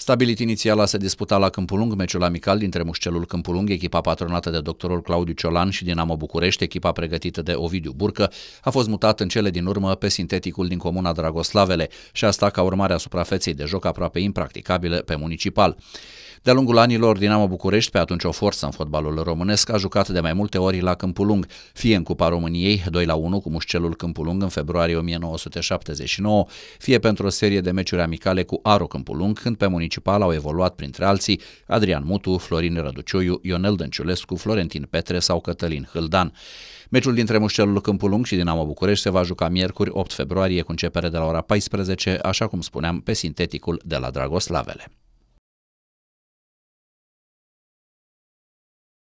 Stabilit inițial a se disputa la Câmpulung meciul amical dintre Mușcelul Câmpulung, echipa patronată de doctorul Claudiu Ciolan și Dinamo București, echipa pregătită de Ovidiu Burcă, a fost mutat în cele din urmă pe sinteticul din comuna Dragoslavele și asta ca urmare a suprafeței de joc aproape impracticabile pe municipal. De-a lungul anilor, Dinamo București, pe atunci o forță în fotbalul românesc, a jucat de mai multe ori la Câmpul Lung, fie în Cupa României 2 la 1 cu Mușcelul Câmpul Lung în februarie 1979, fie pentru o serie de meciuri amicale cu Aro Câmpul Lung, când pe municipal au evoluat printre alții Adrian Mutu, Florin Răduciuiu, Ionel Dănciulescu, Florentin Petre sau Cătălin Hâldan. Meciul dintre Mușcelul Câmpul Lung și Dinamo București se va juca miercuri 8 februarie cu începere de la ora 14, așa cum spuneam, pe sinteticul de la Dragoslavele.